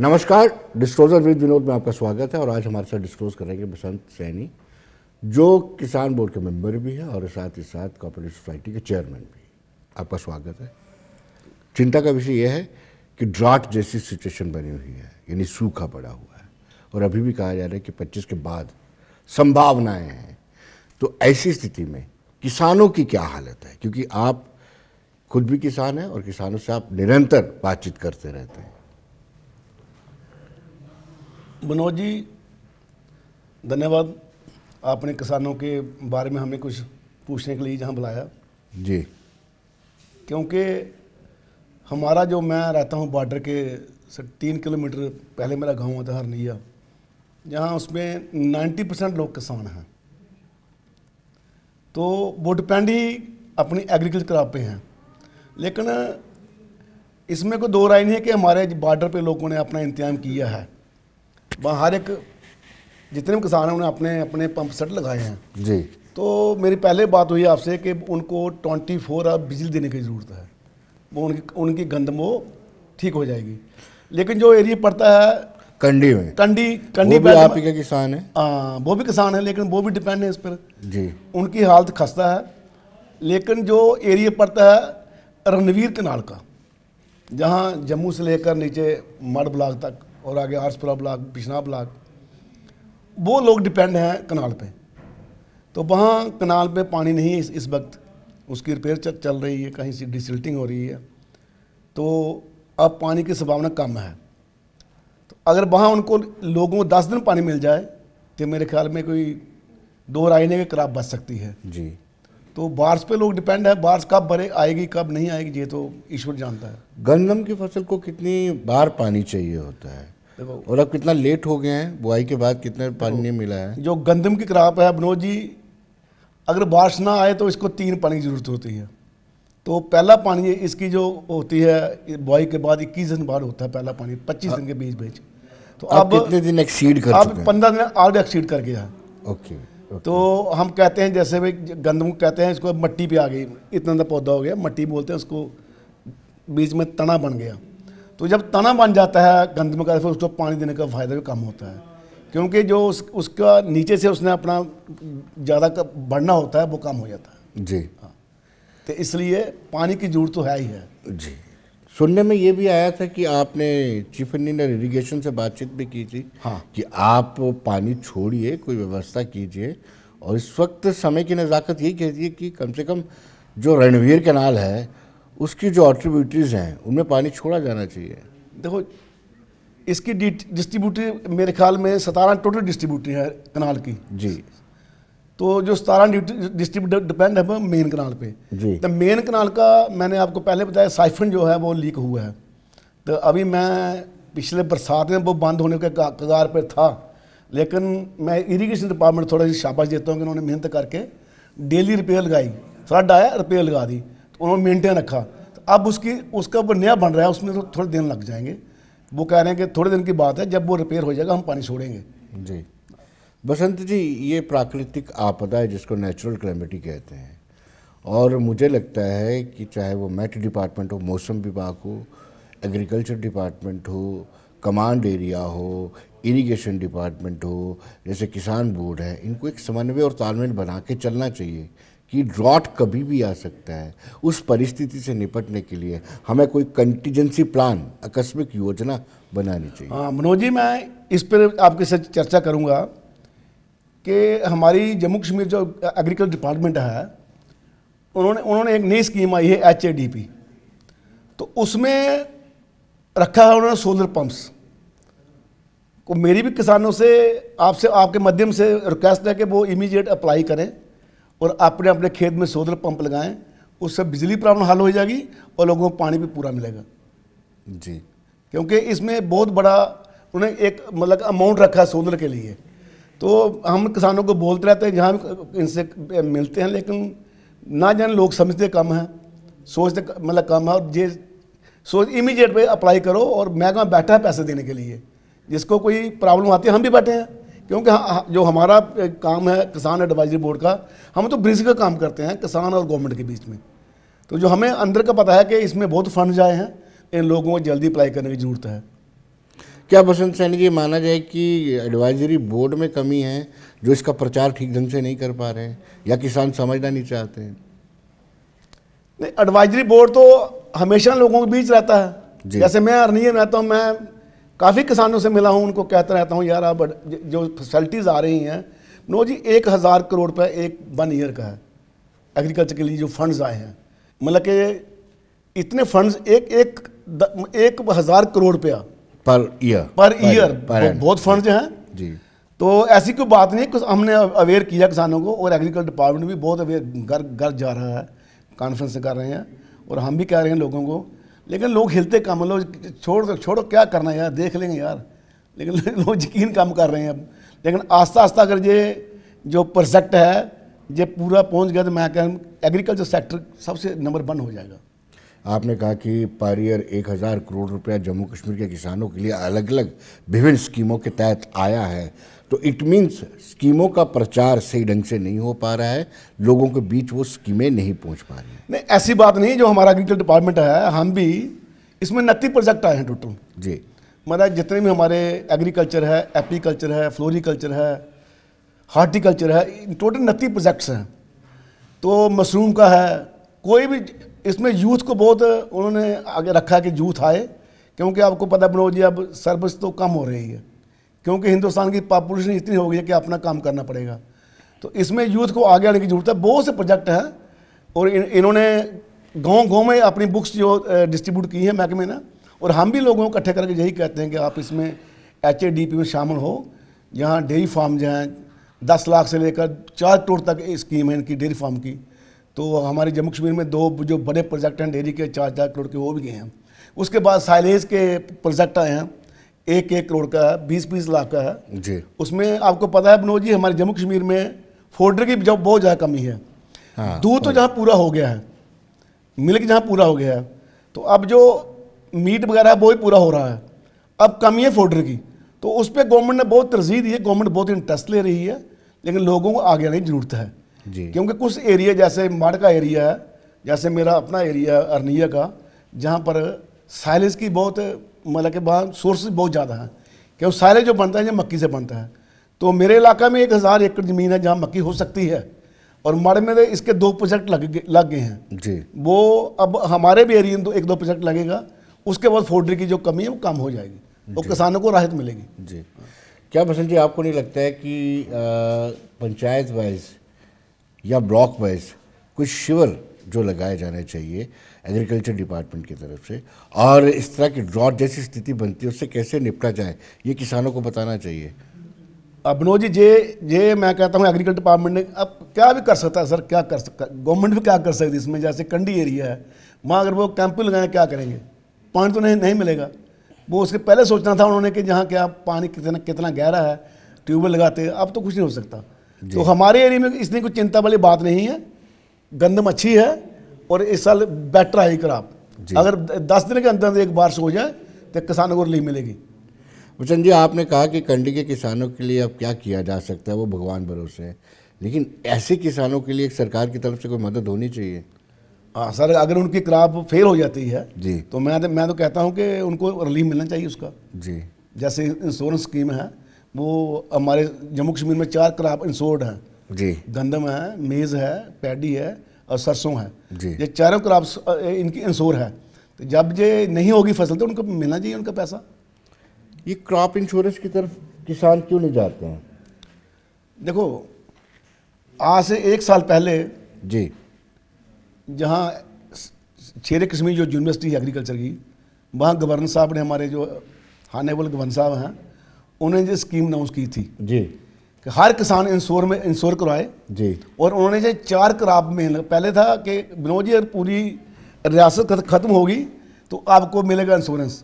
नमस्कार disclosure with Vinod में आपका स्वागत है और आज हमारे साथ डिस्क्लोज करेंगे बसंत सैनी जो किसान बोर्ड के मेंबर भी हैं और साथ ही साथ कॉपरेटिव सोसाइटी के चेयरमैन भी आपका स्वागत है चिंता का विषय यह है कि ड्राट जैसी सिचुएशन बनी हुई है यानी सूखा पड़ा हुआ है और अभी भी कहा जा रहा है कि पच्चीस के बाद संभावनाएँ हैं तो ऐसी स्थिति में किसानों की क्या हालत है क्योंकि आप खुद भी किसान हैं और किसानों से आप निरंतर बातचीत करते रहते हैं मनोज जी धन्यवाद आपने किसानों के बारे में हमें कुछ पूछने के लिए जहाँ बुलाया जी क्योंकि हमारा जो मैं रहता हूँ बॉर्डर के तीन किलोमीटर पहले मेरा गांव होता है हरनिया जहाँ उसमें 90 परसेंट लोग किसान हैं तो वो डिपेंड ही अपनी एग्रीकल्चर क्रॉप पे हैं लेकिन इसमें कोई दो राय नहीं है कि हमारे बॉर्डर पे लोगों ने अपना इंतजाम किया है वहाँ हर एक जितने भी किसान हैं उन्हें अपने अपने पंप सेट लगाए हैं जी तो मेरी पहले बात हुई आपसे कि उनको ट्वेंटी फोर आवर बिजली देने की ज़रूरत है वो उनकी उनकी गंदम ठीक हो जाएगी लेकिन जो एरिया पड़ता है कंडी में कंडी कंडी वो भी आप के किसान है हाँ वो भी किसान है लेकिन वो भी डिपेंड है इस पर जी उनकी हालत खस्ता है लेकिन जो एरिया पड़ता है रणवीर कनाल का जहाँ जम्मू से लेकर नीचे मड ब्लाक तक और आगे आर्सपुरा ब्लाक बिश्ना ब्लाक वो लोग डिपेंड हैं कनाल पे तो वहाँ कनाल पे पानी नहीं है इस, इस वक्त उसकी रिपेयर चल रही है कहीं से डिसल्टिंग हो रही है तो अब पानी की संभावना कम है तो अगर वहाँ उनको लोगों को दस दिन पानी मिल जाए तो मेरे ख्याल में कोई दो रायने के खराब बच सकती है जी तो बारिश पे लोग डिपेंड है बारिश कब भरे आएगी कब नहीं आएगी ये तो ईश्वर जानता है गंदम की फसल को कितनी बार पानी चाहिए होता है देखो और अब कितना लेट हो गए हैं बुआई के बाद कितने पानी नहीं मिला है जो गंदम की क्राप है बनोद जी अगर बारिश ना आए तो इसको तीन पानी की ज़रूरत होती है तो पहला पानी इसकी जो होती है बुआई के बाद इक्कीस दिन बाद होता है पहला पानी पच्चीस दिन के बीच बीच तो अब कितने दिन एक्सीड कर अब पंद्रह दिन ऑलरेडी एक्सीड कर गया ओके Okay. तो हम कहते हैं जैसे भाई गंदम कहते हैं इसको मट्टी पे आ गई इतना पौधा हो गया मट्टी बोलते हैं उसको बीच में तना बन गया तो जब तना बन जाता है गंद में का तो फिर उसको पानी देने का फ़ायदा भी कम होता है क्योंकि जो उस, उसका नीचे से उसने अपना ज़्यादा बढ़ना होता है वो कम हो जाता है जी हाँ तो इसलिए पानी की जरूरत तो है ही है जी सुनने में ये भी आया था कि आपने चीफ इंजीनियर इरीगेशन से बातचीत भी की थी हाँ कि आप पानी छोड़िए कोई व्यवस्था कीजिए और इस वक्त समय की नज़ाकत यही कहती है कि कम से कम जो रणवीर कैनाल है उसकी जो ऑट्रीब्यूटरीज हैं उनमें पानी छोड़ा जाना चाहिए देखो इसकी डिस्ट्रीब्यूटरी मेरे ख्याल में सतारह टोटल डिस्ट्रीब्यूटरी है कनाल की जी तो जो सतारह डिस्ट्रीब्यूटर डिपेंड है मेन कनाल पे जी तो मेन कनाल का मैंने आपको पहले बताया साइफन जो है वो लीक हुआ है तो अभी मैं पिछले बरसात में वो बंद होने के कगार पर था लेकिन मैं इरीगेशन डिपार्टमेंट थोड़ा सी शाबाश देता हूँ कि उन्होंने मेहनत करके डेली रिपेयर लगाई फ्लड आया रिपेयर लगा दी उन्होंने मेनटेन रखा तो अब उसकी उसका वो नया बन रहा है उसमें तो थोड़े दिन लग जाएंगे वो कह रहे हैं कि थोड़े दिन की बात है जब वो रिपेयर हो जाएगा हम पानी छोड़ेंगे जी बसंत जी ये प्राकृतिक आपदा है जिसको नेचुरल क्लाइमेटी कहते हैं और मुझे लगता है कि चाहे वो मेट डिपार्टमेंट हो मौसम विभाग हो एग्रीकल्चर डिपार्टमेंट हो कमांड एरिया हो इरिगेशन डिपार्टमेंट हो जैसे किसान बोर्ड है इनको एक समन्वय और तालमेल बना के चलना चाहिए कि ड्रॉट कभी भी आ सकता है उस परिस्थिति से निपटने के लिए हमें कोई कंटीजेंसी प्लान आकस्मिक योजना बनानी चाहिए हाँ मनोज जी मैं इस पर आपके साथ चर्चा करूँगा कि हमारी जम्मू कश्मीर जो एग्रीकल्चर डिपार्टमेंट है उन्होंने उन्होंने एक नई स्कीम आई है एच तो उसमें रखा है उन्होंने सोलर पम्प्स को मेरी भी किसानों से आपसे आपके माध्यम से रिक्वेस्ट है कि वो इमीडिएट अप्लाई करें और अपने अपने खेत में सोलर पंप लगाएं उससे बिजली प्रॉब्लम हल हो जाएगी और लोगों को पानी भी पूरा मिलेगा जी क्योंकि इसमें बहुत बड़ा उन्हें एक मतलब अमाउंट रखा है सोलर के लिए तो हम किसानों को बोलते रहते हैं जहाँ इनसे मिलते हैं लेकिन ना जाने लोग समझते कम है सोचते मतलब कम है और ये सोच इमीडिएट पे अप्लाई करो और महकमा बैठा है पैसे देने के लिए जिसको कोई प्रॉब्लम आती है हम भी बैठे हैं क्योंकि जो हमारा काम है किसान एडवाइजरी बोर्ड का हम तो ब्रिज का काम करते हैं किसान और गवर्नमेंट के बीच में तो जो हमें अंदर का पता है कि इसमें बहुत फंड आए हैं इन लोगों को जल्दी अप्लाई करने की ज़रूरत है क्या बसंत सैन जी माना जाए कि एडवाइजरी बोर्ड में कमी है जो इसका प्रचार ठीक ढंग से नहीं कर पा रहे हैं या किसान समझना नहीं चाहते हैं नहीं एडवाइजरी बोर्ड तो हमेशा लोगों के बीच रहता है जैसे मैं अरनिया रहता हूँ मैं काफ़ी किसानों से मिला हूँ उनको कहता रहता हूँ यार आप जो फैसिलिटीज़ आ रही हैं नो जी एक हज़ार करोड़ रुपये एक वन ईयर का है एग्रीकल्चर के लिए जो फंड्स आए हैं मतलब कि इतने फंड्स एक एक द, एक हज़ार करोड़ रुपया पर ईयर पर ईयर बहुत फंड्स हैं जी तो ऐसी कोई बात नहीं कुछ हमने अवेयर किया किसानों को और एग्रीकल्चर डिपार्टमेंट भी बहुत अवेयर घर घर जा रहा है कॉन्फ्रेंस कर रहे हैं और हम भी कह रहे हैं लोगों को लेकिन लोग हिलते कम लोग मतलब छोड़ दो छोड़ो क्या करना यार देख लेंगे यार लेकिन लोग यकीन कम कर रहे हैं अब लेकिन आस्ता आस्ता अगर ये जो प्रोजेक्ट है ये पूरा पहुंच गया तो मैं कह एग्रीकल्चर सेक्टर सबसे नंबर वन हो जाएगा आपने कहा कि पर ईयर एक हज़ार करोड़ रुपया जम्मू कश्मीर के किसानों के लिए अलग अलग विभिन्न स्कीमों के तहत आया है तो इट मीन्स स्कीमों का प्रचार सही ढंग से नहीं हो पा रहा है लोगों के बीच वो स्कीमें नहीं पहुंच पा रही नहीं ऐसी बात नहीं जो हमारा एग्रीकल्चर डिपार्टमेंट है हम भी इसमें नती प्रोजेक्ट आए हैं टोटल जी मतलब जितने भी हमारे एग्रीकल्चर है एपीकल्चर है फ्लोरिकल्चर है हार्टिकल्चर है टोटल नत्ती प्रोजेक्ट्स हैं तो मशरूम का है कोई भी इसमें यूथ को बहुत उन्होंने आगे रखा है कि यूथ आए क्योंकि आपको पता बनोजी अब सर्विस तो कम हो रही है क्योंकि हिंदुस्तान की पॉपुलेशन इतनी हो गई है कि अपना काम करना पड़ेगा तो इसमें यूथ को आगे आने की जरूरत है बहुत से प्रोजेक्ट हैं और इन इन्होंने गांव गांव में अपनी बुक्स जो डिस्ट्रीब्यूट की हैं महकमे ने और हम भी लोगों को इकट्ठे करके यही कहते हैं कि आप इसमें एच में शामिल हो यहाँ डेयरी फार्म जो हैं दस लाख से लेकर चार करोड़ तक स्कीम है इनकी डेयरी फार्म की तो हमारे जम्मू कश्मीर में दो जो बड़े प्रोजेक्ट हैं डेयरी के चार चार करोड़ के वो भी गए हैं उसके बाद साइलेज के प्रोजेक्ट आए हैं एक एक करोड़ का है बीस बीस लाख का है जी उसमें आपको पता है बनोजी जी हमारे जम्मू कश्मीर में फोर्डर की जब बहुत ज़्यादा कमी है हाँ, दूध तो जहाँ पूरा हो गया है मिल्क जहाँ पूरा हो गया है तो अब जो मीट वगैरह है वो भी पूरा हो रहा है अब कमी है फोर्डर की तो उस पर गवर्नमेंट ने बहुत तरजीह दी है गवर्नमेंट बहुत इंटरेस्ट ले रही है लेकिन लोगों को आगे आने की ज़रूरत है क्योंकि कुछ एरिया जैसे माड़ का एरिया है जैसे मेरा अपना एरिया अरनिया का जहाँ पर साइलेंस की बहुत मतलब के वहाँ सोर्स बहुत ज़्यादा हैं क्यों सारे जो बनता है ये मक्की से बनता है तो मेरे इलाका में एक हज़ार एकड़ ज़मीन है जहाँ मक्की हो सकती है और हमारे में तो इसके दो प्रोजेक्ट लग लग गए हैं जी वो अब हमारे भी एरिए में तो एक दो प्रोजेक्ट लगेगा उसके बाद फोर्ड्री की जो कमी है वो कम हो जाएगी और किसानों को राहत मिलेगी जी क्या बसंत जी आपको नहीं लगता है कि पंचायत वाइज या ब्लॉक वाइज कुछ शिविर जो लगाए जाने चाहिए एग्रीकल्चर डिपार्टमेंट की तरफ से और इस तरह की ड्रॉट जैसी स्थिति बनती है उससे कैसे निपटा जाए ये किसानों को बताना चाहिए अभिनव जी ये मैं कहता हूँ एग्रीकल्चर डिपार्टमेंट ने अब क्या भी कर सकता है सर क्या कर सकता गवर्नमेंट भी क्या कर सकती है इसमें जैसे कंडी एरिया है वहाँ अगर वो कैंप लगाएं क्या करेंगे पानी तो नहीं नहीं मिलेगा वो उसके पहले सोचना था उन्होंने कि जहाँ क्या पानी कितना कितना गहरा है ट्यूबवेल लगाते हैं अब तो कुछ नहीं हो सकता तो हमारे एरिया में इसलिए कोई चिंता वाली बात नहीं है गंदम अच्छी है और इस साल बैटर आएगी क्रॉप अगर दस दिन के अंदर एक बारिश हो जाए तो किसानों को रिलीफ मिलेगी भूषण जी आपने कहा कि कंडी के किसानों के लिए अब क्या किया जा सकता है वो भगवान भरोसे है लेकिन ऐसे किसानों के लिए एक सरकार की तरफ से कोई मदद होनी चाहिए हाँ सर अगर उनकी क्रॉप फेल हो जाती है जी तो मैं मैं तो कहता हूँ कि उनको रिलीफ मिलना चाहिए उसका जी जैसे इंश्योरेंस स्कीम है वो हमारे जम्मू कश्मीर में चार क्रॉप इंश्योर्ड हैं जी गंदम है मेज़ है पैडी है सरसों है ये चारों क्रॉप इनकी इंश्योर है तो जब ये नहीं होगी फसल तो उनको मिलना चाहिए उनका पैसा ये क्रॉप इंश्योरेंस की तरफ किसान क्यों नहीं जाते हैं देखो आज से एक साल पहले जी जहाँ शेर कश्मीर जो यूनिवर्सिटी है एग्रीकल्चर की वहाँ गवर्नर साहब ने हमारे जो हानेबल गवर्नर साहब हैं उन्होंने जो स्कीम अनाउंस की थी जी कि हर किसान इंश्योर में इंश्योर करवाए जी और उन्होंने जो चार क्राप में पहले था कि विनोद जी पूरी रियासत ख़त्म होगी तो आपको मिलेगा इंश्योरेंस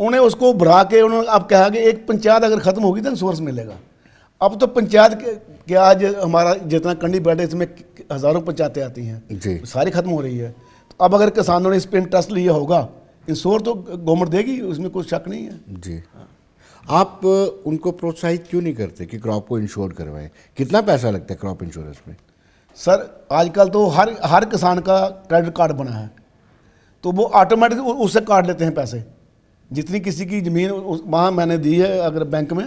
उन्हें उसको बढ़ा के उन्होंने अब कहा कि एक पंचायत अगर ख़त्म होगी तो इंश्योरेंस मिलेगा अब तो पंचायत के, के आज हमारा जितना कंडी बैठे इसमें हज़ारों पंचायतें आती हैं जी सारी ख़त्म हो रही है तो अब अगर किसानों ने इस पर इंटरेस्ट लिया होगा इंश्योर तो गवर्नमेंट देगी उसमें कोई शक नहीं है जी हाँ। आप उनको प्रोत्साहित क्यों नहीं करते कि क्रॉप को इंश्योर करवाएं कितना पैसा लगता है क्रॉप इंश्योरेंस में सर आजकल तो हर हर किसान का क्रेडिट कार्ड बना है तो वो ऑटोमेटिक उससे काट लेते हैं पैसे जितनी किसी की ज़मीन वहाँ मैंने दी है अगर बैंक में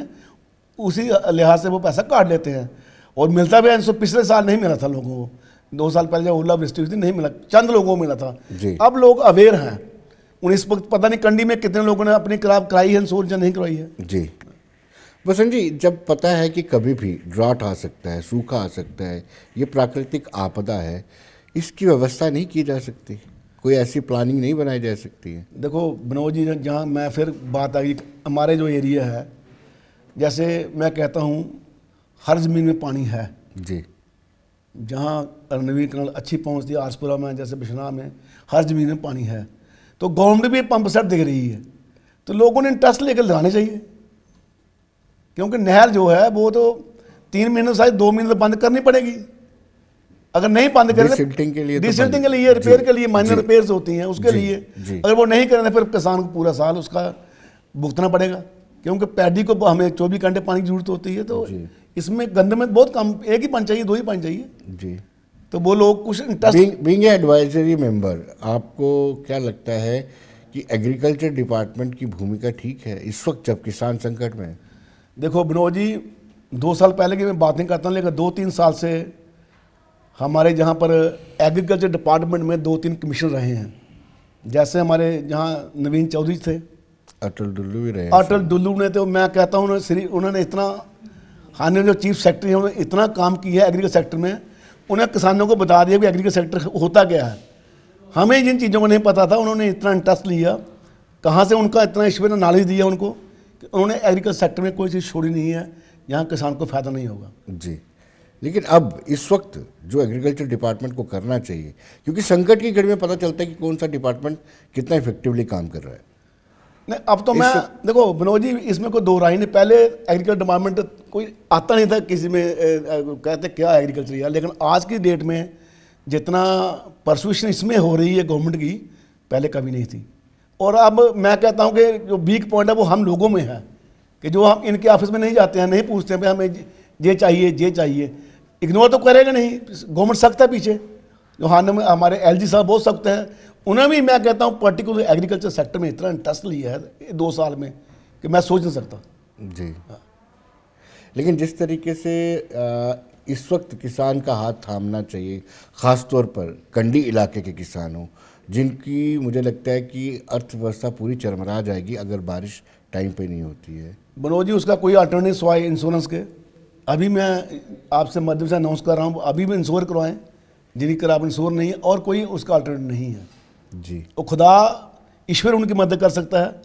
उसी लिहाज से वो पैसा काट लेते हैं और मिलता भी है सो पिछले साल नहीं मिला था लोगों को दो साल पहले जब ओला वृष्टि हुई थी नहीं मिला चंद लोगों को मिला था अब लोग अवेयर हैं उन्हें इस वक्त पता नहीं कंडी में कितने लोगों ने अपनी क्राप कराई है सोच या नहीं करवाई है जी बसंत जी जब पता है कि कभी भी ड्राट आ सकता है सूखा आ सकता है ये प्राकृतिक आपदा है इसकी व्यवस्था नहीं की जा सकती कोई ऐसी प्लानिंग नहीं बनाई जा सकती है देखो मनोज जी जहाँ मैं फिर बात आई हमारे जो एरिया है जैसे मैं कहता हूँ हर ज़मीन में पानी है जी जहाँ नवीकरण अच्छी पहुँचती है आसपुरा में जैसे बिश्ना में हर ज़मीन में पानी है तो गवर्नमेंट भी पंप सेट दिख रही है तो लोगों ने इंटरेस्ट लेकर लगाने चाहिए क्योंकि नहर जो है वो तो तीन महीने शायद दो महीने तो बंद करनी पड़ेगी अगर नहीं बंद करेंगे डिसिल्टिंग के लिए डिसिल्टिंग तो के लिए रिपेयर के लिए माइनर रिपेयर होती हैं उसके लिए अगर वो नहीं करेंगे फिर किसान को पूरा साल उसका भुगतना पड़ेगा क्योंकि पैडी को हमें चौबीस घंटे पानी की जरूरत होती है तो इसमें गंद में बहुत कम एक ही पानी चाहिए दो ही पानी चाहिए जी तो वो लोग कुछ बींग एडवाइजरी मेंबर आपको क्या लगता है कि एग्रीकल्चर डिपार्टमेंट की भूमिका ठीक है इस वक्त जब किसान संकट में देखो विनोद जी दो साल पहले की मैं बातें करता हूँ लेकिन दो तीन साल से हमारे जहाँ पर एग्रीकल्चर डिपार्टमेंट में दो तीन कमीशन रहे हैं जैसे हमारे जहाँ नवीन चौधरी थे अटल डुल्लू भी रहे अटल डुल्लू ने तो मैं कहता हूँ श्री उन्होंने इतना हानि जो चीफ सेक्रेटरी है उन्होंने इतना काम किया है एग्रीकल्चर सेक्टर में उन्हें किसानों को बता दिया कि एग्रीकल्चर सेक्टर होता क्या है हमें जिन चीज़ों को नहीं पता था उन्होंने इतना इंटरेस्ट लिया कहाँ से उनका इतना ईश्वर ने नॉलेज दिया उनको कि उन्होंने एग्रीकल्चर सेक्टर में कोई चीज़ छोड़ी नहीं है यहाँ किसान को फ़ायदा नहीं होगा जी लेकिन अब इस वक्त जो एग्रीकल्चर डिपार्टमेंट को करना चाहिए क्योंकि संकट की घड़ी में पता चलता है कि कौन सा डिपार्टमेंट कितना इफेक्टिवली काम कर रहा है नहीं अब तो मैं देखो मनोज जी इसमें कोई दो राय नहीं पहले एग्रीकल्चर डिपार्टमेंट कोई आता नहीं था किसी में ए, कहते क्या एग्रीकल्चर यार लेकिन आज की डेट में जितना परसुशन इसमें हो रही है गवर्नमेंट की पहले कभी नहीं थी और अब मैं कहता हूँ कि जो वीक पॉइंट है वो हम लोगों में है कि जो हम इनके ऑफिस में नहीं जाते हैं नहीं पूछते हैं भाई हमें ये चाहिए ये चाहिए इग्नोर तो करेगा नहीं गवर्नमेंट सख्त है पीछे जो हान हमारे एल साहब बहुत सख्त हैं उन्हें भी मैं कहता हूँ पर्टिकुलर एग्रीकल्चर सेक्टर में इतना इंटरेस्ट लिया है दो साल में कि मैं सोच नहीं सकता जी हाँ। लेकिन जिस तरीके से इस वक्त किसान का हाथ थामना चाहिए ख़ास तौर पर कंडी इलाके के किसानों जिनकी मुझे लगता है कि अर्थव्यवस्था पूरी चरमरा जाएगी अगर बारिश टाइम पे नहीं होती है मनोज जी उसका कोई अल्टरनेटिव सवाए इंश्योरेंस के अभी मैं आपसे माध्यम से अनाउंस कर रहा हूँ अभी भी इंश्योर करवाएं जिनकी आप इंश्योर नहीं है और कोई उसका अल्टरनेट नहीं है जी वो तो खुदा ईश्वर उनकी मदद कर सकता है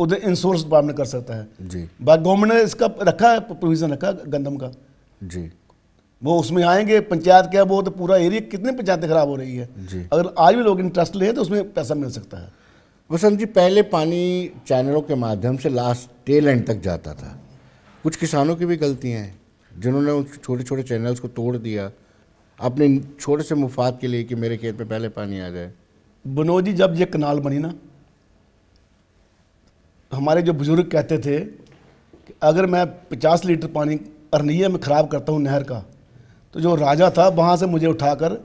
उधर इंश्योरेंस डिपार्टमेंट कर सकता है जी बाकी गवर्नमेंट ने इसका रखा है प्रोविज़न रखा गंदम का जी वो उसमें आएंगे पंचायत क्या वो तो पूरा एरिया कितनी पंचायतें खराब हो रही है जी अगर आज भी लोग इंटरेस्ट लें तो उसमें पैसा मिल सकता है वसंत जी पहले पानी चैनलों के माध्यम से लास्ट टेल एंड तक जाता था कुछ किसानों की भी गलतियाँ हैं जिन्होंने उन छोटे छोटे चैनल्स को तोड़ दिया अपने छोटे से मुफाद के लिए कि मेरे खेत में पहले पानी आ जाए बनोद जी जब ये कनाल बनी ना तो हमारे जो बुज़ुर्ग कहते थे कि अगर मैं 50 लीटर पानी अरनिया में ख़राब करता हूँ नहर का तो जो राजा था वहाँ से मुझे उठाकर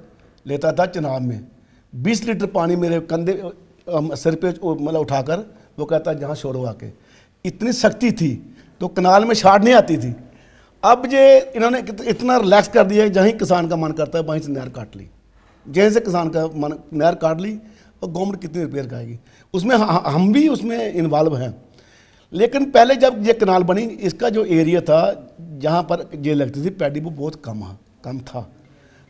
लेता था चनाब में 20 लीटर पानी मेरे कंधे सिर पे मतलब उठाकर वो कहता जहाँ शोर हुआ के इतनी सख्ती थी तो कनाल में शार्ट नहीं आती थी अब ये इन्होंने इतना रिलैक्स कर दिया है जहाँ किसान का मन करता है वहीं से नहर काट ली जैसे किसान का मन नहर काट ली और गवर्नमेंट कितनी रिपेयर करेगी उसमें हम भी उसमें इन्वॉल्व हैं लेकिन पहले जब ये कनाल बनी इसका जो एरिया था जहाँ पर ये लगती थी पैडी वो बहुत कम है कम था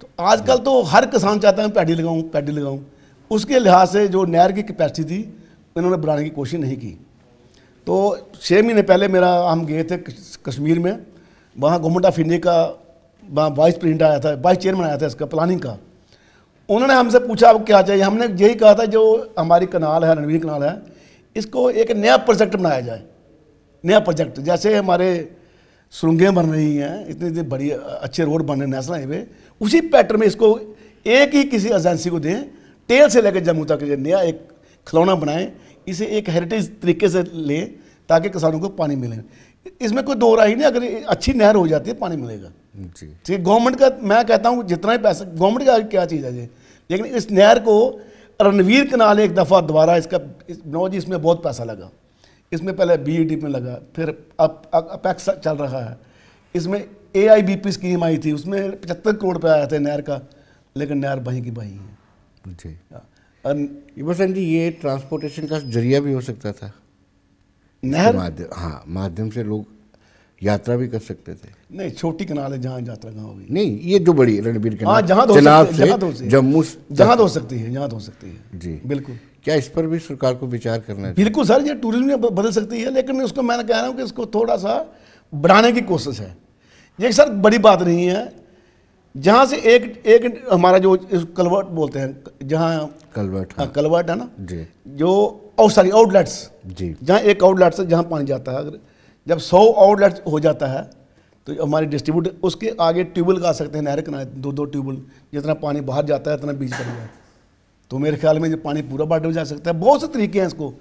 तो आजकल तो हर किसान चाहता है पैडी लगाऊँ पैडी लगाऊँ उसके लिहाज से जो नहर की कैपेसिटी थी इन्होंने बढ़ाने की कोशिश नहीं की तो छः महीने पहले मेरा हम गए थे कश्मीर में वहाँ गवर्नमेंट ऑफ इंडिया का वहाँ वाइस प्रेसिडेंट आया था वाइस चेयरमैन आया था इसका प्लानिंग का उन्होंने हमसे पूछा अब क्या चाहिए हमने यही कहा था जो हमारी कनाल है रणवीर कनाल है इसको एक नया प्रोजेक्ट बनाया जाए नया प्रोजेक्ट जैसे हमारे सुरंगें बन रही हैं इतनी इतनी बड़ी अच्छे रोड बन रहे हैं नेशनल हाईवे उसी पैटर्न में इसको एक ही किसी एजेंसी को दें टेल से लेकर जम्मू तक नया एक खिलौना बनाएं इसे एक हेरिटेज तरीके से लें ताकि किसानों को पानी मिले इसमें कोई दो राय नहीं अगर अच्छी नहर हो जाती है पानी मिलेगा जी ठीक गवर्नमेंट का मैं कहता हूँ जितना ही पैसा गवर्नमेंट का क्या चीज़ है ये लेकिन इस नहर को रणवीर कनाल एक दफ़ा दोबारा इसका इस, नौ जी इसमें बहुत पैसा लगा इसमें पहले बी e में लगा फिर अब अपेक्स चल रहा है इसमें A I B P scheme आई थी उसमें पचहत्तर करोड़ रुपये आया था नहर का लेकिन नहर बही की बही है जी बसन हाँ, जी ये ट्रांसपोर्टेशन का जरिया भी हो सकता था नहर माध्यम हाँ माध्यम से लोग यात्रा भी कर सकते थे नहीं छोटी कनाल है जहाँ यात्रा कहाँ होगी नहीं ये जो बड़ी रणबीर हाँ, कनाल जहाँ तो चनाब से तो जम्मू जहाँ तो हो सकती है जहाँ हो सकती है जी बिल्कुल क्या इस पर भी सरकार को विचार करना है बिल्कुल सर ये टूरिज्म बदल सकती है लेकिन उसको मैं कह रहा हूँ कि इसको थोड़ा सा बढ़ाने की कोशिश है ये सर बड़ी बात नहीं है जहाँ से एक एक हमारा जो कलवर्ट बोलते हैं जहाँ कलवर्ट हाँ, हाँ कलवर्ट है ना जी जो सॉरी आउटलेट्स जी जहाँ एक आउटलेट से जहाँ पानी जाता है अगर जब सौ आउटलेट हो जाता है तो हमारे डिस्ट्रीब्यूटर उसके आगे ट्यूबवेल का सकते हैं नहर किनारे दो दो ट्यूबवेल जितना पानी बाहर जाता है उतना बीज पर जाए तो मेरे ख्याल में जो पानी पूरा में जा सकता है बहुत से तरीके हैं इसको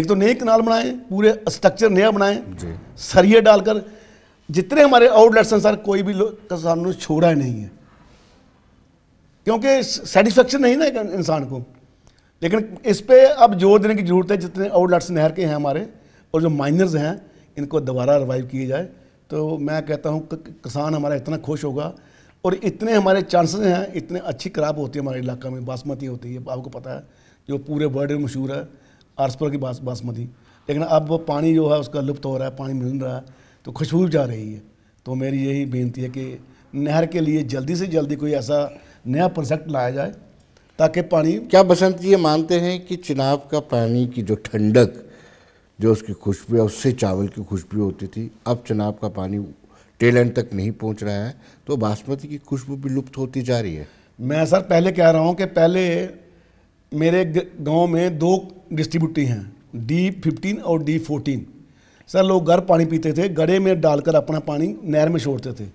एक तो नए कनाल बनाएं पूरे स्ट्रक्चर नया बनाएं सरिये डालकर जितने हमारे आउटलेट्स हैं सर कोई भी किसान ने छोड़ा ही नहीं है क्योंकि सेटिस्फेक्शन नहीं ना इंसान को लेकिन इस पर अब जोर देने की जरूरत है जितने आउटलेट्स नहर के हैं हमारे और जो माइनर्स हैं इनको दोबारा रिवाइव किया जाए तो मैं कहता हूँ किसान हमारा इतना खुश होगा और इतने हमारे चांसेस हैं इतने अच्छी क्रॉप होती है हमारे इलाका में बासमती होती है आपको पता है जो पूरे वर्ल्ड में मशहूर है आरसपुर की बास बासमती लेकिन अब वो पानी जो है उसका लुप्त हो रहा है पानी मिल रहा है तो खुशबू जा रही है तो मेरी यही बेनती है कि नहर के लिए जल्दी से जल्दी कोई ऐसा नया प्रोजेक्ट लाया जाए ताकि पानी क्या बसंत ये मानते हैं कि चुनाव का पानी की जो ठंडक जो उसकी खुशबू है उससे चावल की खुशबू होती थी अब चनाब का पानी टेल एंड तक नहीं पहुंच रहा है तो बासमती की खुशबू भी लुप्त होती जा रही है मैं सर पहले कह रहा हूँ कि पहले मेरे गांव में दो डिस्ट्रीब्यूटी हैं डी फिफ्टीन और डी फोर्टीन सर लोग घर पानी पीते थे गड़े में डालकर अपना पानी नहर में छोड़ते थे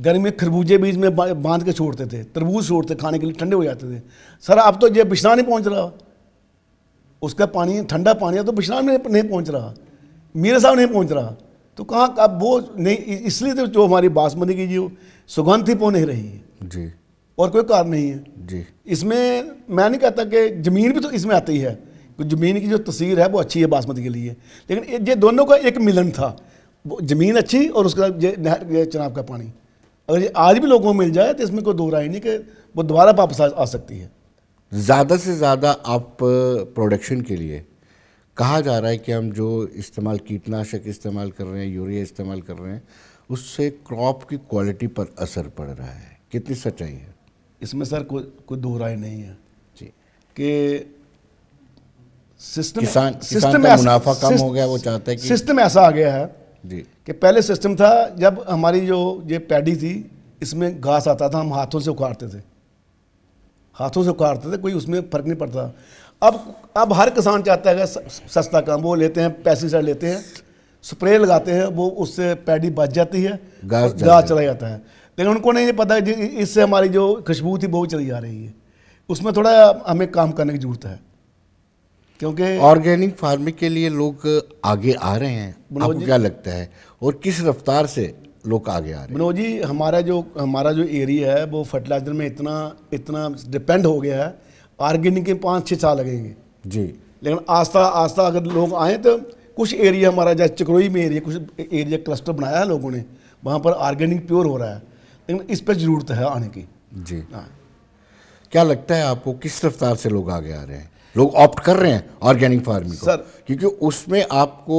गर्मी में खरबूजे बीज में बांध के छोड़ते थे तरबूज छोड़ते खाने के लिए ठंडे हो जाते थे सर अब तो ये बिछना नहीं पहुँच रहा उसका पानी ठंडा पानी है तो बिश्राम नहीं, नहीं पहुँच रहा मीरा साहब नहीं पहुँच रहा तो कहाँ अब वो नहीं इसलिए तो जो हमारी बासमती की जो सुगंध थी वो नहीं रही है जी और कोई कारण नहीं है जी इसमें मैं नहीं कहता कि ज़मीन भी तो इसमें आती है ज़मीन की जो तस्वीर है वो अच्छी है बासमती के लिए लेकिन ये दोनों का एक मिलन था वो ज़मीन अच्छी और उसका ये नहर चनाब का पानी अगर ये आज भी लोगों को मिल जाए तो इसमें कोई दो राय नहीं कि वो दोबारा वापस आ सकती है ज़्यादा से ज़्यादा आप प्रोडक्शन के लिए कहा जा रहा है कि हम जो इस्तेमाल कीटनाशक इस्तेमाल कर रहे हैं यूरिया इस्तेमाल कर रहे हैं उससे क्रॉप की क्वालिटी पर असर पड़ रहा है कितनी सच्चाई है इसमें सर कोई कोई दो राय नहीं है जी कि सिस्टम किसान सिस्टम का मुनाफा कम हो गया वो चाहता है कि सिस्टम ऐसा आ गया है जी कि पहले सिस्टम था जब हमारी जो ये पैडी थी इसमें घास आता था हम हाथों से उखाड़ते थे हाथों से उखाड़ते थे कोई उसमें फ़र्क नहीं पड़ता अब अब हर किसान चाहता है सस्ता काम वो लेते हैं पेस्टिसाइड लेते हैं स्प्रे लगाते हैं वो उससे पैडी बच जाती है गाज चला जाता है लेकिन उनको नहीं पता कि इससे हमारी जो खुशबू थी वो चली जा रही है उसमें थोड़ा हमें काम करने की ज़रूरत है क्योंकि ऑर्गेनिक फार्मिंग के लिए लोग आगे आ रहे हैं आपको क्या लगता है और किस रफ्तार से लोग आगे आ रहे हैं मनोज जी हमारा जो हमारा जो एरिया है वो फर्टिलाइजर में इतना इतना डिपेंड हो गया है ऑर्गेनिक के पाँच छः साल लगेंगे जी लेकिन आस्था आस्था अगर लोग आए तो कुछ एरिया हमारा जैसे चकरोई में एरिया कुछ एरिया क्लस्टर बनाया है लोगों ने वहाँ पर ऑर्गेनिक प्योर हो रहा है लेकिन इस पर ज़रूरत है आने की जी हाँ। क्या लगता है आपको किस रफ्तार से लोग आगे आ रहे हैं लोग ऑप्ट कर रहे हैं ऑर्गेनिक फार्मिंग सर क्योंकि उसमें आपको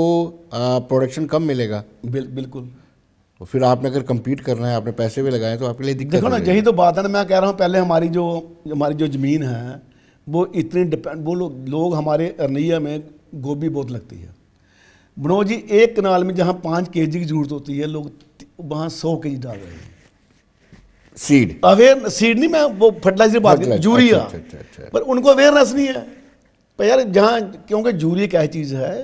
प्रोडक्शन कम मिलेगा बिल, बिल्कुल और तो फिर आपने अगर कम्पीट करना है आपने पैसे भी लगाए तो आपके लिए दिक्कत देखो ना यही तो बात है ना मैं कह रहा हूँ पहले हमारी जो हमारी जो ज़मीन है वो इतनी डिपेंड वो लोग लोग हमारे अरनैया में गोभी बहुत लगती है मनोज जी एक कनाल में जहाँ पाँच के की ज़रूरत होती है लोग वहाँ सौ के डाल रहे हैं सीड अवेयर सीड नहीं मैं वो फर्टिलाइजर बात यूरिया अच्छा, अच्छा, अच्छा, पर उनको अवेयरनेस नहीं है पर यार जहाँ क्योंकि यूरिया क्या चीज़ है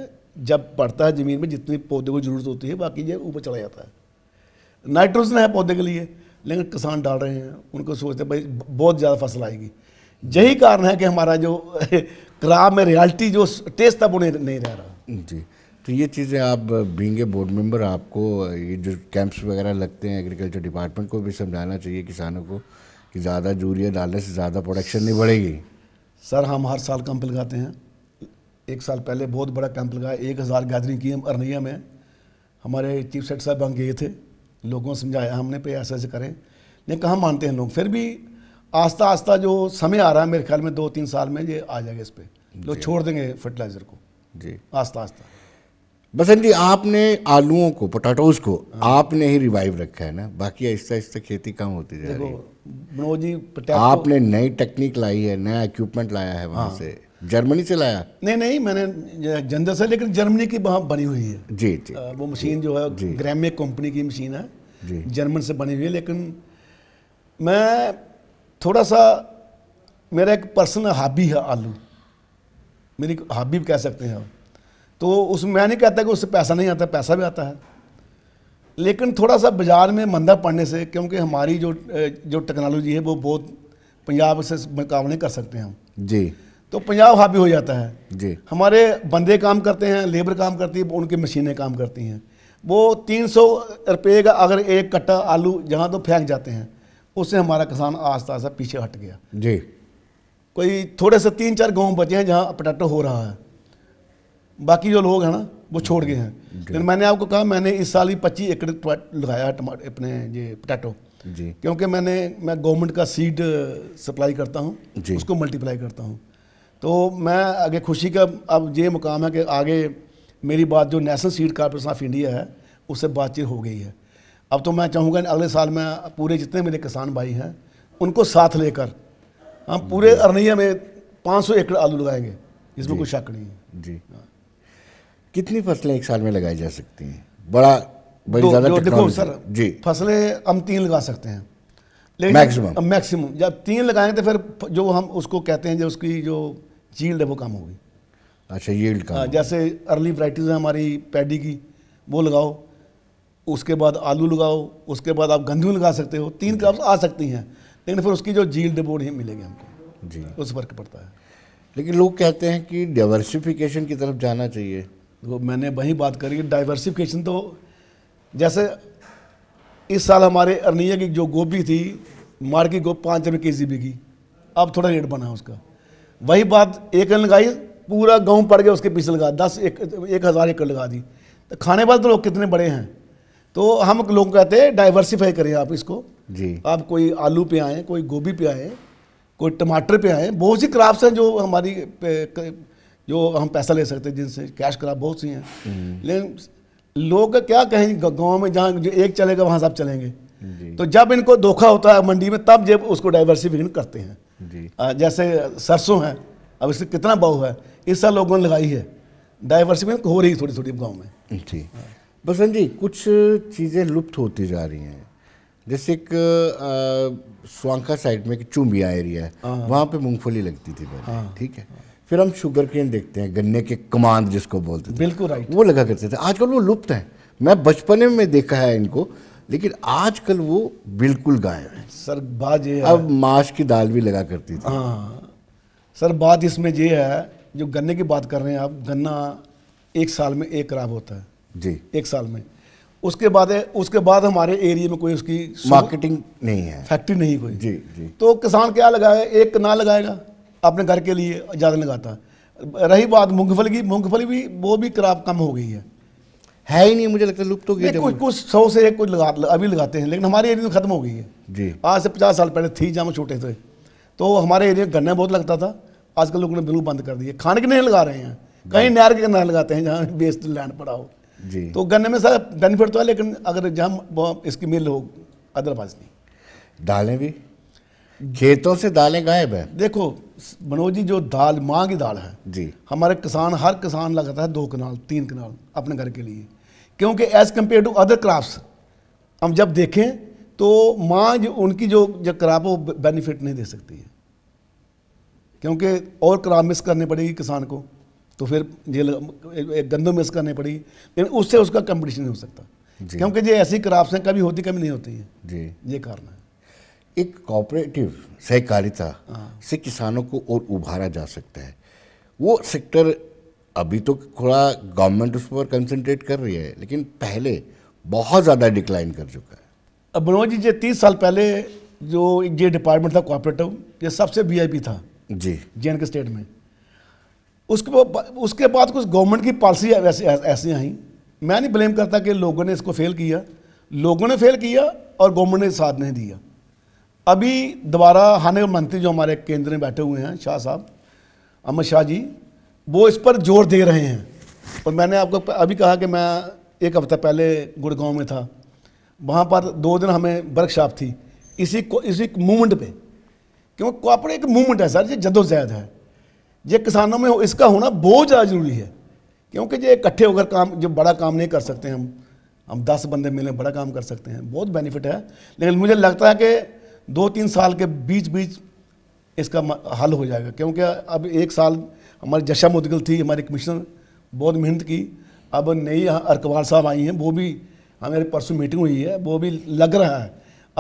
जब पड़ता है ज़मीन में जितने पौधे को जरूरत होती है बाकी ये ऊपर चला जाता है नाइट्रोजन है पौधे के लिए लेकिन किसान डाल रहे हैं उनको सोचते भाई बहुत ज़्यादा फसल आएगी यही कारण है कि हमारा जो क्राप में रियाल्टी जो टेस्ट था वो नहीं रह रहा जी तो ये चीज़ें आप बींगे बोर्ड मेंबर आपको ये जो कैंप्स वगैरह लगते हैं एग्रीकल्चर डिपार्टमेंट को भी समझाना चाहिए किसानों को कि ज़्यादा यूरिया डालने से ज़्यादा प्रोडक्शन नहीं बढ़ेगी सर हम हर साल कैंप लगाते हैं एक साल पहले बहुत बड़ा कैंप लगाया एक हज़ार गैदरिंग की अरनिया में हमारे चीफ सेट साहब वहाँ गए थे लोगों समझाया हमने पे ऐसे ऐसे करें लेकिन कहाँ मानते हैं लोग फिर भी आस्ता आस्ता जो समय आ रहा है मेरे ख्याल में दो तीन साल में ये आ जाएगा इस पर लोग छोड़ देंगे फर्टिलाइज़र को जी आस्ता आस्ता बसंत जी आपने आलूओं को पोटाटोज को हाँ। आपने ही रिवाइव रखा है ना बाकी आहिस्ता आहिस्ता खेती कम होती जा रही है मनोज जी आपने नई टेक्निक लाई है नया इक्विपमेंट लाया है वहाँ हाँ। से जर्मनी से लाया नहीं नहीं मैंने जंदर से लेकिन जर्मनी की वहाँ बनी हुई है जी जी आ, वो मशीन जो है ग्रामे कंपनी की मशीन है जी जर्मन से बनी हुई है लेकिन मैं थोड़ा सा मेरा एक पर्सनल हॉबी है आलू मेरी हॉबी कह सकते हैं तो उस मैं नहीं कहता कि उससे पैसा नहीं आता पैसा भी आता है लेकिन थोड़ा सा बाज़ार में मंदा पड़ने से क्योंकि हमारी जो जो टेक्नोलॉजी है वो बहुत पंजाब से मुकाबले कर सकते हैं हम जी तो पंजाब हावी हो जाता है जी हमारे बंदे काम करते हैं लेबर काम करती है उनकी मशीनें काम करती हैं वो तीन सौ रुपये का अगर एक कट्टा आलू जहाँ तो फेंक जाते हैं उससे हमारा किसान आस्ता आस्ता पीछे हट गया जी कोई थोड़े से तीन चार गांव बचे हैं जहाँ पटाटो हो रहा है बाकी जो लोग हैं ना वो छोड़ गए हैं लेकिन मैंने आपको कहा मैंने इस साल ही पच्चीस एकड़ लगाया टमाटर अपने ये पटाटो जी क्योंकि मैंने मैं गवर्नमेंट का सीड सप्लाई करता हूँ उसको मल्टीप्लाई करता हूँ तो मैं आगे खुशी का अब ये मुकाम है कि आगे मेरी बात जो national seed corporation of India है उससे बातचीत हो गई है अब तो मैं चाहूँगा अगले साल में पूरे जितने मेरे किसान भाई हैं उनको साथ लेकर हम पूरे अरनिया में 500 एकड़ आलू लगाएंगे इसमें कोई शक नहीं है जी हाँ। कितनी फसलें एक साल में लगाई जा सकती हैं बड़ा बड़ी ज़्यादा देखो सर जी फसलें हम तीन लगा सकते हैं लेकिन मैक्सिमम मैक्सिमम जब तीन लगाएंगे तो फिर जो हम उसको कहते हैं जो उसकी जो जील्ड है वो कम होगी अच्छा यील्ड का हाँ, जैसे अर्ली वराइटीज़ है हमारी पैडी की वो लगाओ उसके बाद आलू लगाओ उसके बाद आप गंदू लगा सकते हो तीन क्रॉप्स आ सकती हैं लेकिन फिर उसकी जो जील्ड वो नहीं मिलेगी हमको जी उस फर्क पड़ता है लेकिन लोग कहते हैं कि डाइवर्सिफिकेशन की तरफ जाना चाहिए वो मैंने वही बात करी डाइवर्सिफिकेशन तो जैसे इस साल हमारे अर्निया की जो गोभी थी मार्केट गोभी पाँच रुपये के जी की अब थोड़ा रेट बना उसका वही बात एकड़ लगाई पूरा गांव पड़ गया उसके पीछे लगा दस एक एक हज़ार एकड़ लगा दी तो खाने वाले तो लोग कितने बड़े हैं तो हम लोग कहते हैं डाइवर्सीफाई करें आप इसको जी आप कोई आलू पे आएँ कोई गोभी पे आएँ कोई टमाटर पे आएँ बहुत सी क्राफ्ट हैं जो हमारी जो हम पैसा ले सकते हैं जिनसे कैश क्राप बहुत सी हैं हम्म। लेकिन लोग क्या कहेंगे गाँव में जहाँ जो एक चलेगा वहाँ सब चलेंगे तो जब इनको धोखा होता है मंडी में तब जब उसको डाइवर्सिफिकेशन करते हैं जैसे सरसों है अब इससे कितना बाव है इस साल लोगों ने लगाई है डाइवर्सिफिकेशन हो रही है थोड़ी थोड़ी गाँव में जी हाँ। बसंत जी कुछ चीज़ें लुप्त होती जा रही हैं जैसे एक स्वांखा साइड में एक चुंबिया एरिया है हाँ। वहाँ पे मूंगफली लगती थी पहले हाँ। ठीक है फिर हम शुगर केन देखते हैं गन्ने के कमांड जिसको बोलते थे बिल्कुल राइट वो लगा करते थे आजकल वो लुप्त हैं मैं बचपने में देखा है इनको लेकिन आजकल वो बिल्कुल गायब है सर बात ये अब माश की दाल भी लगा करती थी हाँ सर बात इसमें ये है जो गन्ने की बात कर रहे हैं आप गन्ना एक साल में एक खराब होता है जी एक साल में उसके बाद उसके बाद हमारे एरिया में कोई उसकी मार्केटिंग नहीं है फैक्ट्री नहीं कोई जी जी तो किसान क्या लगाए एक ना लगाएगा अपने घर के लिए ज़्यादा लगाता रही बात मूंगफली की मूंगफली भी वो भी खराब कम हो गई है है ही नहीं मुझे लगता है लुप्त हो गई कुछ कुछ सौ से कुछ लगा अभी लगाते हैं लेकिन हमारे एरिया में तो खत्म हो गई है जी आज से पचास साल पहले थी जहाँ हम छोटे थे तो हमारे एरिया में गन्ना बहुत लगता था आजकल लोगों ने बिल्कुल बंद कर दिए खाने के नहीं लगा रहे हैं कहीं नहर के किनारे लगाते हैं जहाँ बेस्ट लैंड पड़ा हो जी तो गन्ने में सर बेनिफिट तो है लेकिन अगर जहाँ इसकी मिल हो अदरवाइज नहीं दालें भी खेतों से दालें गायब है देखो मनोज जी जो दाल माँ की दाल है जी हमारे किसान हर किसान लगाता है दो कनाल तीन कनाल अपने घर के लिए क्योंकि as compare to other crops हम जब देखें तो माँ जो उनकी जो जो क्राप है वो बेनिफिट नहीं दे सकती है क्योंकि और क्राप मिस करनी पड़ेगी किसान को तो फिर ये एक गंदम मिस करनी पड़ेगी लेकिन उससे उसका कंपटीशन नहीं हो सकता क्योंकि ये ऐसी क्राप्स हैं कभी होती कभी नहीं होती है जी ये कारण है एक कॉपरेटिव सहकारिता हाँ। से किसानों को और उभारा जा सकता है वो सेक्टर अभी तो थोड़ा गवर्नमेंट उस पर कंसंट्रेट कर रही है लेकिन पहले बहुत ज़्यादा डिक्लाइन कर चुका है अब मनोज जी जो तीस साल पहले जो ये डिपार्टमेंट था कोऑपरेटिव ये सबसे वीआईपी था जी जे के स्टेट में उसके उसके बाद कुछ गवर्नमेंट की पॉलिसी ऐसी ऐसी आई मैं नहीं ब्लेम करता कि लोगों ने इसको फेल किया लोगों ने फेल किया और गवर्नमेंट ने साथ नहीं दिया अभी दोबारा हाने मंत्री जो हमारे केंद्र में बैठे हुए हैं शाह साहब अमित शाह जी वो इस पर जोर दे रहे हैं और मैंने आपको अभी कहा कि मैं एक हफ्ता पहले गुड़गांव में था वहाँ पर दो दिन हमें वर्कशॉप थी इसी इसी मूवमेंट पे क्योंकि कॉपर एक मूवमेंट है सर ये जदोजहद है ये किसानों में इसका होना बहुत ज़्यादा ज़रूरी है क्योंकि ये इकट्ठे होकर काम जो बड़ा काम नहीं कर सकते हम हम दस बंदे मिले बड़ा काम कर सकते हैं बहुत बेनिफिट है लेकिन मुझे लगता है कि दो तीन साल के बीच बीच इसका हल हो जाएगा क्योंकि अब एक साल हमारी जशा मुदगल थी हमारे कमिश्नर बहुत मेहनत की अब नई अरकवाल साहब आई हैं वो भी हमारे परसों मीटिंग हुई है वो भी लग रहा है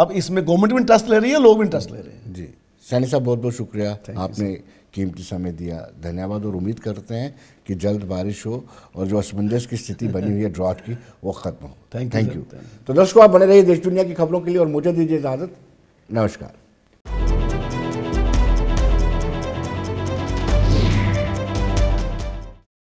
अब इसमें गवर्नमेंट भी इंटरेस्ट ले रही है लोग भी इंटरेस्ट ले रहे हैं जी सैनी साहब बहुत बहुत शुक्रिया आपने कीमती समय दिया धन्यवाद और उम्मीद करते हैं कि जल्द बारिश हो और जो असमंजस की स्थिति बनी हुई है ड्रॉट की वो खत्म हो थैंक यू तो दर्शकों आप बने रहिए देश दुनिया की खबरों के लिए और मुझे दीजिए इजाज़त नमस्कार